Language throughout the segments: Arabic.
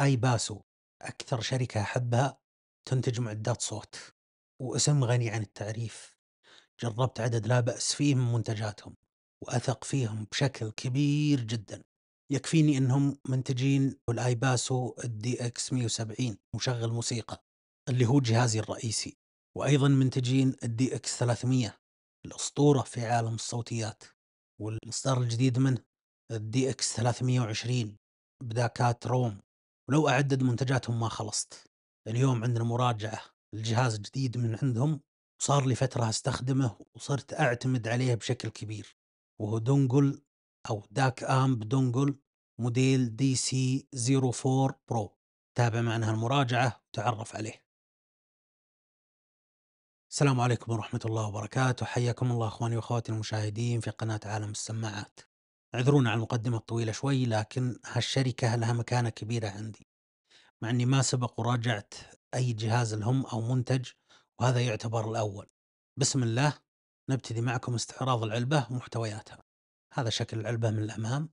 ايباسو أكثر شركة أحبها تنتج معدات صوت واسم غني عن التعريف جربت عدد لا بأس فيه من منتجاتهم وأثق فيهم بشكل كبير جدا يكفيني أنهم منتجين الآيباسو الدي اكس 170 مشغل موسيقى اللي هو جهازي الرئيسي وأيضا منتجين الدي اكس 300 الأسطورة في عالم الصوتيات والمصدر الجديد منه الدي اكس 320 بداكات روم ولو أعدد منتجاتهم ما خلصت اليوم يعني عندنا مراجعة الجهاز الجديد من عندهم صار لي فترة أستخدمه وصرت أعتمد عليه بشكل كبير وهو دونجل أو داك أمب دونجل موديل دي سي 04 برو تابع معنا المراجعة وتعرف عليه السلام عليكم ورحمة الله وبركاته حياكم الله أخواني وأخواتي المشاهدين في قناة عالم السماعات اعذرونا على المقدمة الطويلة شوي لكن هالشركة لها مكانة كبيرة عندي مع أني ما سبق وراجعت أي جهاز لهم أو منتج وهذا يعتبر الأول بسم الله نبتدي معكم استعراض العلبة ومحتوياتها هذا شكل العلبة من الأمام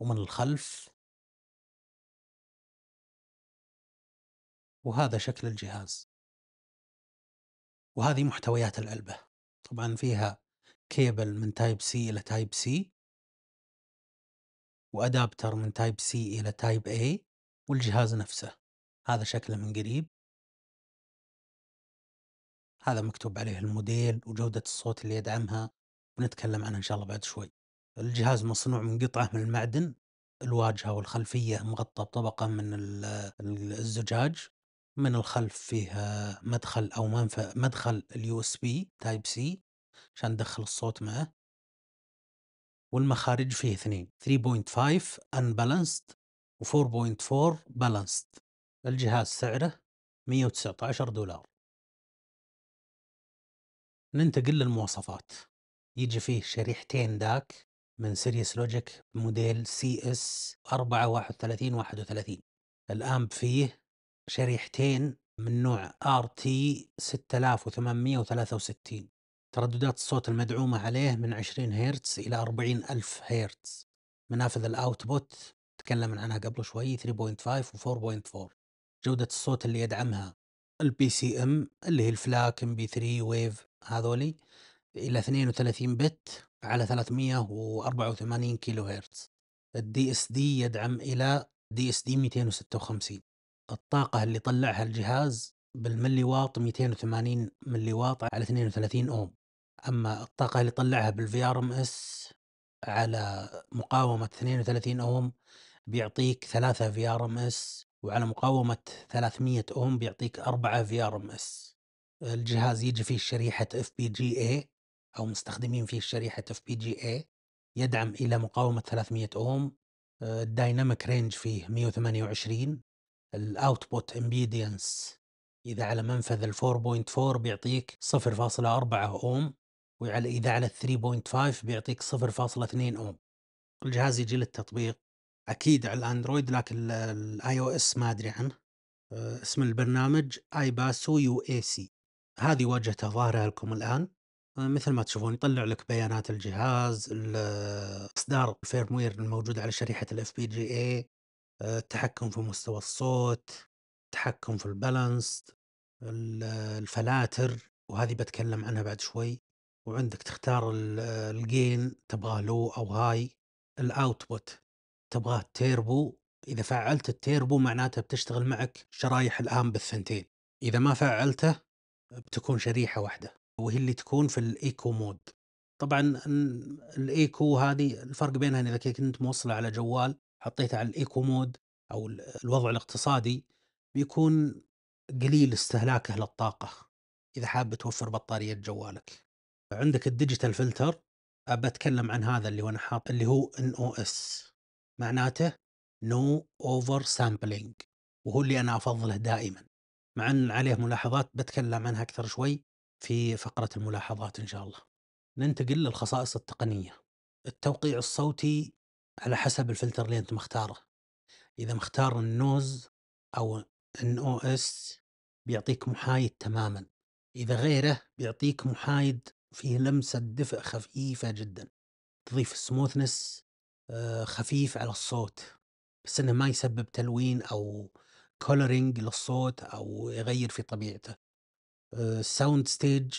ومن الخلف وهذا شكل الجهاز وهذه محتويات العلبة طبعا فيها كيبل من تايب سي إلى تايب سي وأدابتر من تايب سي إلى تايب اي والجهاز نفسه هذا شكله من قريب هذا مكتوب عليه الموديل وجودة الصوت اللي يدعمها بنتكلم عنها إن شاء الله بعد شوي الجهاز مصنوع من قطعة من المعدن الواجهة والخلفية مغطى بطبقة من الزجاج من الخلف فيه مدخل أو منفذ مدخل اليو اس بي تايب سي عشان ندخل الصوت معه والمخارج فيه اثنين 3.5 unbalanced و 4.4 balanced الجهاز سعره 119 دولار ننتقل للمواصفات يجي فيه شريحتين داك من سيريس لوجيك موديل سي اس 431 31 الامب فيه شريحتين من نوع ار تي 6863 ترددات الصوت المدعومة عليه من 20 هرتز إلى 40 ألف هرتز منافذ الأوتبوت تكلمنا عنها قبل شوي 3.5 و 4.4 جودة الصوت اللي يدعمها البي سي ام اللي هي الفلاك ام بي 3 ويف هذولي إلى 32 بت على 384 كيلو هرتز الدي اس دي يدعم إلى دي اس دي 256 الطاقة اللي طلعها الجهاز بالملي واط 280 ملي واط على 32 أوم اما الطاقه اللي طلعها بالفي ار ام اس على مقاومه 32 اوم بيعطيك 3 في ار ام اس وعلى مقاومه 300 اوم بيعطيك 4 في ار ام اس الجهاز يجي فيه شريحه اف بي جي اي او مستخدمين فيه شريحه اف بي جي اي يدعم الى مقاومه 300 اوم آه، الدايناميك رينج فيه 128 الاوتبوت امبيدينس اذا على منفذ ال 4.4 بيعطيك 0.4 اوم وعلى اذا على 3.5 بيعطيك 0.2 اوم الجهاز يجي للتطبيق اكيد على الاندرويد لكن الاي او اس ما ادري عنه آه، اسم البرنامج اي باسو يو اي سي هذه واجهته ظاهرة لكم الآن آه، مثل ما تشوفون يطلع لك بيانات الجهاز إصدار الفيرموير الموجود على شريحة الاف بي جي اي التحكم في مستوى الصوت التحكم في البالانس الفلاتر وهذه بتكلم عنها بعد شوي وعندك تختار الجين تبغاه لو أو هاي الأوتبوت تبغاه تيربو إذا فعلت التيربو معناته بتشتغل معك شرايح الام بالثنتين إذا ما فعلته بتكون شريحة واحدة وهي اللي تكون في الإيكو مود طبعا الإيكو هذه الفرق بينها إذا كنت موصله على جوال حطيته على الإيكو مود أو الوضع الاقتصادي بيكون قليل استهلاكه للطاقة إذا حاب توفر بطارية جوالك عندك الديجيتال فلتر بتكلم عن هذا اللي وانا حاط اللي هو ان او اس معناته نو اوفر سامبلينج وهو اللي انا افضله دائما مع ان عليه ملاحظات بتكلم عنها اكثر شوي في فقره الملاحظات ان شاء الله ننتقل للخصائص التقنيه التوقيع الصوتي على حسب الفلتر اللي انت مختاره اذا مختار النوز او ان او اس بيعطيك محايد تماما اذا غيره بيعطيك محايد فيه لمسة دفء خفيفة جدا تضيف سموثنس آه، خفيف على الصوت بس انه ما يسبب تلوين او كولرينج للصوت او يغير في طبيعته الساوند آه، ستيج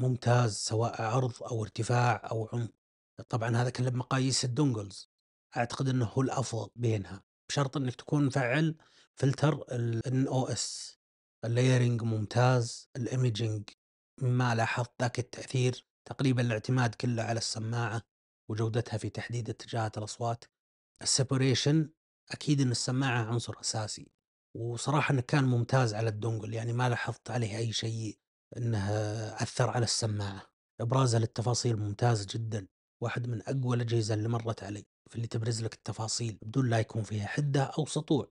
ممتاز سواء عرض او ارتفاع او عمق طبعا هذا كله بمقاييس الدونجلز اعتقد انه هو الافضل بينها بشرط انك تكون مفعل فلتر ال اس الليرنج ممتاز الايمجنج ما لاحظت ذاك التأثير تقريبا الاعتماد كله على السماعة وجودتها في تحديد اتجاهات الأصوات السبريشن أكيد أن السماعة عنصر أساسي وصراحة أنه كان ممتاز على الدونجل يعني ما لاحظت عليه أي شيء أنه أثر على السماعة إبرازها للتفاصيل ممتاز جدا واحد من أقوى الأجهزة اللي مرت علي في اللي تبرز لك التفاصيل بدون لا يكون فيها حدة أو سطوع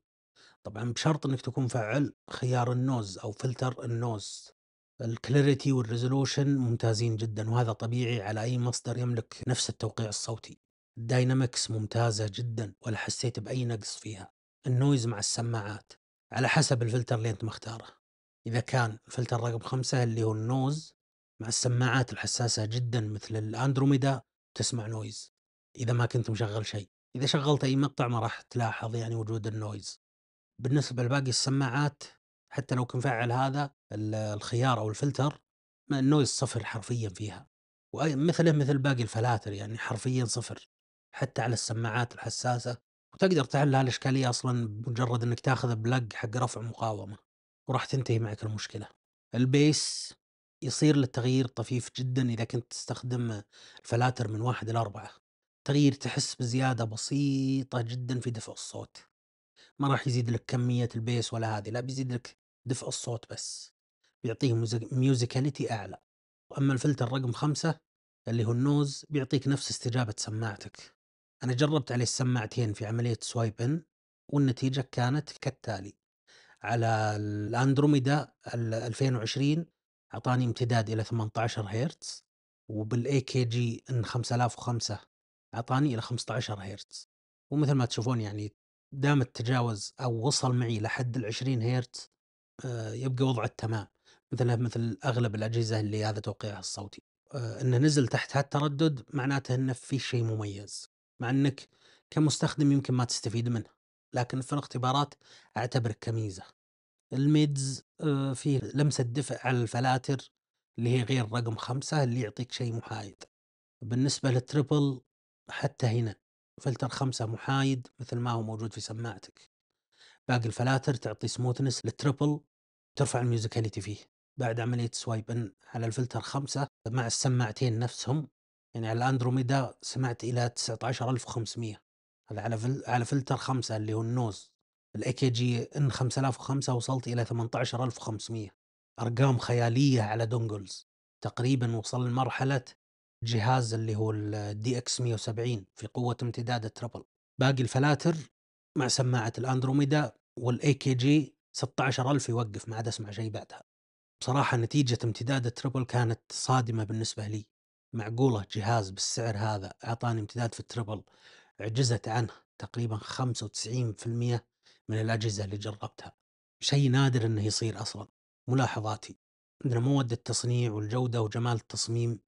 طبعا بشرط أنك تكون فعل خيار النوز أو فلتر النوز الكلاريتي والريزولوشن ممتازين جدا وهذا طبيعي على أي مصدر يملك نفس التوقيع الصوتي الداينامكس ممتازة جدا ولا حسيت بأي نقص فيها النويز مع السماعات على حسب الفلتر اللي أنت مختاره إذا كان فلتر رقم خمسة اللي هو النوز مع السماعات الحساسة جدا مثل الأندروميدا تسمع نويز إذا ما كنت مشغل شيء إذا شغلت أي مقطع ما راح تلاحظ يعني وجود النويز بالنسبة لباقي السماعات حتى لو كنت فعل هذا الخيار او الفلتر النويز صفر حرفيا فيها ومثله مثل باقي الفلاتر يعني حرفيا صفر حتى على السماعات الحساسه وتقدر تحل هالاشكاليه اصلا بمجرد انك تاخذ بلق حق رفع مقاومه وراح تنتهي معك المشكله البيس يصير للتغيير طفيف جدا اذا كنت تستخدم الفلاتر من واحد الى اربعه تغيير تحس بزياده بسيطه جدا في دفع الصوت ما راح يزيد لك كميه البيس ولا هذه لا بيزيد لك دفء الصوت بس بيعطيه ميوزيكاليتي أعلى وأما الفلتر رقم خمسة اللي هو النوز بيعطيك نفس استجابة سماعتك أنا جربت عليه السماعتين في عملية سوايب إن والنتيجة كانت كالتالي على الأندروميدا 2020 أعطاني امتداد إلى 18 هرتز وبالاي كي جي ان 5005 أعطاني إلى 15 هرتز ومثل ما تشوفون يعني دام التجاوز أو وصل معي لحد ال 20 هرتز آه، يبقى وضعه تمام مثلا مثل اغلب الاجهزه اللي هذا توقيعها الصوتي آه، انه نزل تحت هالتردد معناته انه في شيء مميز مع انك كمستخدم يمكن ما تستفيد منه لكن في الاختبارات اعتبرك كميزه الميدز آه، فيه لمسه دفء على الفلاتر اللي هي غير رقم خمسة اللي يعطيك شيء محايد بالنسبة للتريبل حتى هنا فلتر خمسة محايد مثل ما هو موجود في سماعتك باقي الفلاتر تعطي سموثنس للتربل ترفع الميوزيكاليتي فيه بعد عملية سوايب ان على الفلتر خمسة مع السماعتين نفسهم يعني على الاندروميدا سمعت الى 19500 هذا على فل... على فلتر خمسة اللي هو النوز الاي كي جي ان 5005 وصلت الى 18500 ارقام خيالية على دونجلز تقريبا وصل لمرحلة جهاز اللي هو الدي اكس 170 في قوة امتداد التربل باقي الفلاتر مع سماعة الأندروميدا والاي كي جي 16000 يوقف ما عاد اسمع شيء بعدها بصراحة نتيجة امتداد التربل كانت صادمة بالنسبة لي معقولة جهاز بالسعر هذا أعطاني امتداد في التربل عجزت عنه تقريبا 95% من الأجهزة اللي جربتها شيء نادر أنه يصير أصلا ملاحظاتي عندنا مواد التصنيع والجودة وجمال التصميم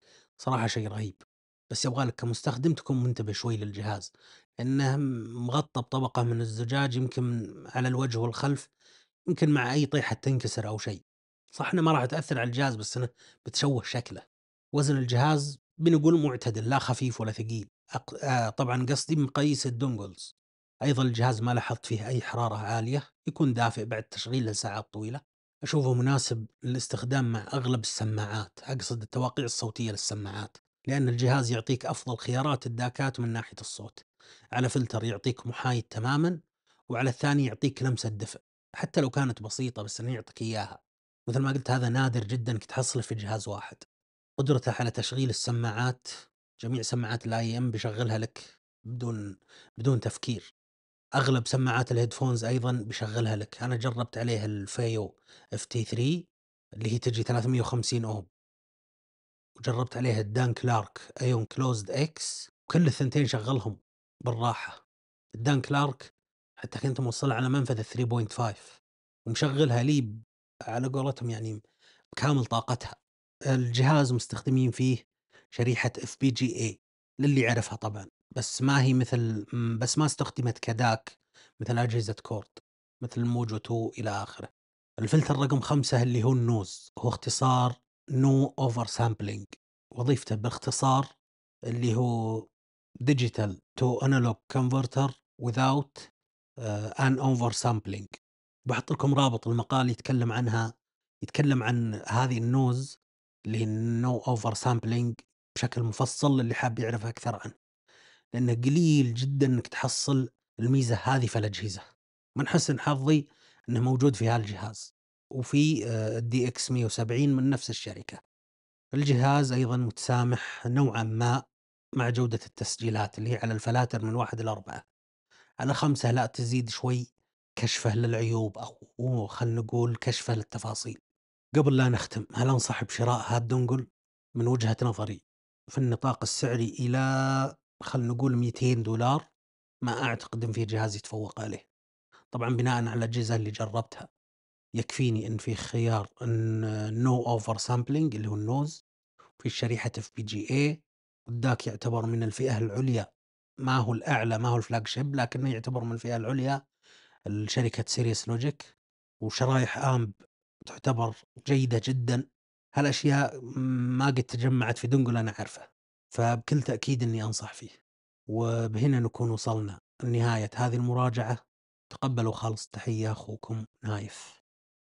صراحة شيء رهيب بس يبغى لك كمستخدم تكون منتبه شوي للجهاز انه مغطى بطبقه من الزجاج يمكن على الوجه والخلف يمكن مع اي طيحه تنكسر او شيء صح انه ما راح تاثر على الجهاز بس انه بتشوه شكله وزن الجهاز بنقول معتدل لا خفيف ولا ثقيل أق... آه طبعا قصدي مقيس الدونجلز ايضا الجهاز ما لاحظت فيه اي حراره عاليه يكون دافئ بعد تشغيل لساعات طويله اشوفه مناسب للاستخدام مع اغلب السماعات اقصد التواقيع الصوتيه للسماعات لأن الجهاز يعطيك أفضل خيارات الداكات من ناحية الصوت على فلتر يعطيك محايد تماما وعلى الثاني يعطيك لمسة دفء حتى لو كانت بسيطة بس أنه يعطيك إياها مثل ما قلت هذا نادر جدا انك تحصله في جهاز واحد قدرته على تشغيل السماعات جميع سماعات الاي ام بيشغلها لك بدون بدون تفكير اغلب سماعات الهيدفونز ايضا بيشغلها لك انا جربت عليها الفيو اف تي 3 اللي هي تجي 350 اوم وجربت عليها الدان كلارك ايون كلوزد اكس وكل الثنتين شغلهم بالراحه الدان كلارك حتى كنت موصل على منفذ 3.5 ومشغلها لي على قولتهم يعني بكامل طاقتها الجهاز مستخدمين فيه شريحة اف بي جي اي للي يعرفها طبعا بس ما هي مثل بس ما استخدمت كداك مثل أجهزة كورد مثل موجو 2 إلى آخره الفلتر رقم خمسة اللي هو النوز هو اختصار نو اوفر سامبلينج وظيفته باختصار اللي هو ديجيتال تو انالوج كونفرتر without ان اوفر سامبلينج بحط لكم رابط المقال يتكلم عنها يتكلم عن هذه النوز اللي نو اوفر سامبلينج بشكل مفصل اللي حاب يعرف اكثر عنه لانه قليل جدا انك تحصل الميزه هذه في الاجهزه من حسن حظي انه موجود في هالجهاز وفي الدي آه، اكس 170 من نفس الشركة الجهاز أيضا متسامح نوعا ما مع جودة التسجيلات اللي هي على الفلاتر من واحد إلى أربعة على خمسة لا تزيد شوي كشفه للعيوب أو خلنا نقول كشفه للتفاصيل قبل لا نختم هل أنصح بشراء هاد دونجل من وجهة نظري في النطاق السعري إلى خلنا نقول 200 دولار ما أعتقد إن في جهاز يتفوق عليه طبعا بناء على الأجهزة اللي جربتها يكفيني ان في خيار النو اوفر سامبلينج اللي هو النوز في شريحه اف بي جي اي ذاك يعتبر من الفئه العليا ما هو الاعلى ما هو الفلاج شيب لكنه يعتبر من الفئه العليا شركه سيريس لوجيك وشرايح امب تعتبر جيده جدا هالاشياء ما قد تجمعت في دنقل انا اعرفه فبكل تاكيد اني انصح فيه وبهنا نكون وصلنا لنهايه هذه المراجعه تقبلوا خالص تحيه اخوكم نايف